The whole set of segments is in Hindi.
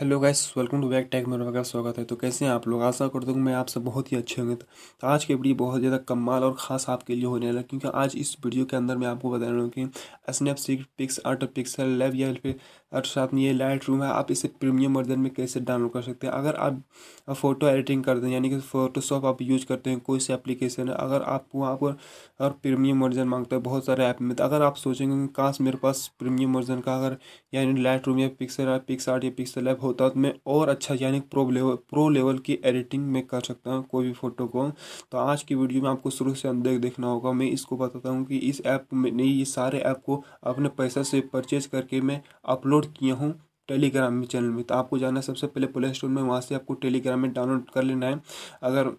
hello guys welcome to back tag मेरा स्वागत है तो कैसे हैं आप लोग आशा करता हूँ मैं आप सब बहुत ही अच्छे होंगे तो आज की वीडियो बहुत ज़्यादा कमाल और ख़ास आपके लिए होने वाला क्योंकि आज इस वीडियो के अंदर मैं आपको बता रहा हूँ कि स्नैपसीट पिक्स आर्ट पिक्सल लेव या फिर और साथ में ये लाइट रूम है आप इसे प्रीमियम वर्जन में कैसे डाउनलोड कर सकते हैं अगर आप फ़ोटो एडिटिंग करते हैं यानी कि फ़ोटोशॉप आप यूज़ करते हैं कोई से एप्लीकेशन है अगर आप वहाँ पर और प्रीमियम वर्जन मांगते हैं बहुत सारे ऐप में तो अगर आप सोचेंगे काश मेरे पास प्रीमियम वर्जन का अगर यानी लाइट रूम या पिक्सर या पिक्स या पिक्सल ऐप होता तो मैं और अच्छा यानी प्रो लेवल प्रो लेवल की एडिटिंग में कर सकता हूँ कोई भी फ़ोटो को तो आज की वीडियो में आपको शुरू से अंदर देखना होगा मैं इसको बताता हूँ कि इस ऐप में नहीं ये सारे ऐप को अपने पैसा से परचेज करके मैं अपलोड डाउनलोड किए हों टेलीग्राम में चैनल में तो आपको जाना है सबसे पहले प्ले स्टोर में वहाँ से आपको टेलीग्राम में डाउनलोड कर लेना है अगर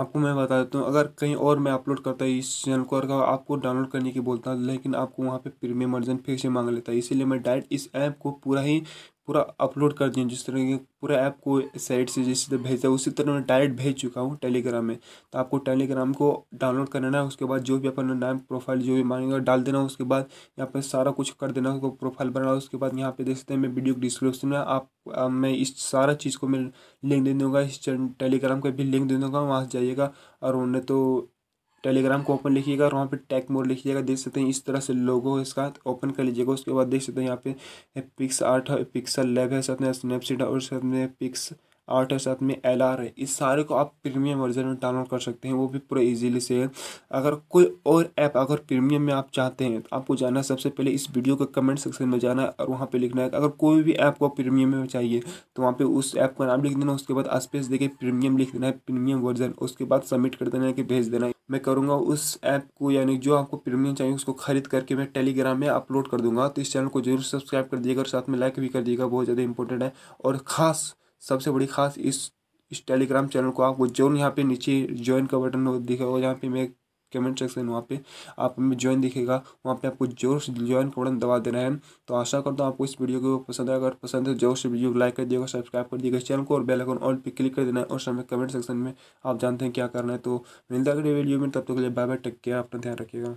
आपको मैं बता देता हूँ अगर कहीं और मैं अपलोड करता है इस चैनल को अगर आपको डाउनलोड करने की बोलता हूँ लेकिन आपको वहाँ पे प्रीमियम वर्जन फिर से मांग लेता है इसीलिए मैं डायरेक्ट इस ऐप को पूरा ही पूरा अपलोड कर दिया जिस तरह के पूरा ऐप को साइड से जिस तरह भेजा उसी तरह मैं डायरेक्ट भेज चुका हूँ टेलीग्राम में तो आपको टेलीग्राम को डाउनलोड कर लेना है उसके बाद जो भी अपना नाम प्रोफाइल जो भी मांगेगा डाल देना उसके बाद यहाँ पर सारा कुछ कर देना उसको प्रोफाइल बनाना उसके बाद यहाँ पे देख सकते हैं मैं वीडियो डिस्क्रिप्शन में आप मैं इस सारा चीज़ को मैं लिंक दे दूँगा इस टेलीग्राम का भी लिंक दे दूँगा वहाँ जाइएगा और उन्हें तो टेलीग्राम को ओपन लिखिएगा और वहाँ पे टैक मोड लिखिएगा देख सकते हैं इस तरह से लोगो इसका ओपन कर लीजिएगा उसके बाद देख सकते हैं यहाँ पे पिक्स आर्ट है पिक्सल लैब है साथ में स्नैपसीड और साथ में पिक्स आठ और साथ में एल आर है इस सारे को आप प्रीमियम वर्जन में डाउनलोड कर सकते हैं वो भी पूरा इजीली से है अगर कोई और ऐप अगर प्रीमियम में आप चाहते हैं तो आपको जाना सबसे पहले इस वीडियो के कमेंट सेक्शन में जाना है और वहाँ पर लिखना है अगर कोई भी ऐप को प्रीमियम में चाहिए तो वहाँ पर उस ऐप का नाम लिख देना उसके बाद स्पेस देखे प्रीमियम लिख देना है प्रीमियम वर्जन उसके बाद सबमिट कर देना है कि भेज देना है मैं करूँगा उस ऐप को यानी जो आपको प्रीमियम चाहिए उसको खरीद करके मैं टेलीग्राम में अपलोड कर दूंगा तो इस चैनल को जरूर सब्सक्राइब कर दिएगा और साथ में लाइक भी कर दिएगा बहुत ज़्यादा इंपॉर्टेंट है और ख़ास सबसे बड़ी खास इस इस टेलीग्राम चैनल को आपको जो यहाँ पे नीचे ज्वाइन का बटन दिखेगा यहाँ पे मैं कमेंट सेक्शन वहाँ पे आप हमें ज्वाइन दिखेगा वहाँ पे आपको जोर से ज्वाइन का बटन दबा देना है तो आशा करता हूँ आपको इस वीडियो को पसंद आएगा अगर पसंद है तो जोर से वीडियो को लाइक कर दिएगा सब्सक्राइब कर दिएगा चैनल को और बेल आइकन ऑल पे क्लिक कर देना है और समय कमेंट सेक्शन में आप जानते हैं क्या करना है तो मिलता है वीडियो में तब तक के लिए बाय बाय टेक केयर अपना ध्यान रखिएगा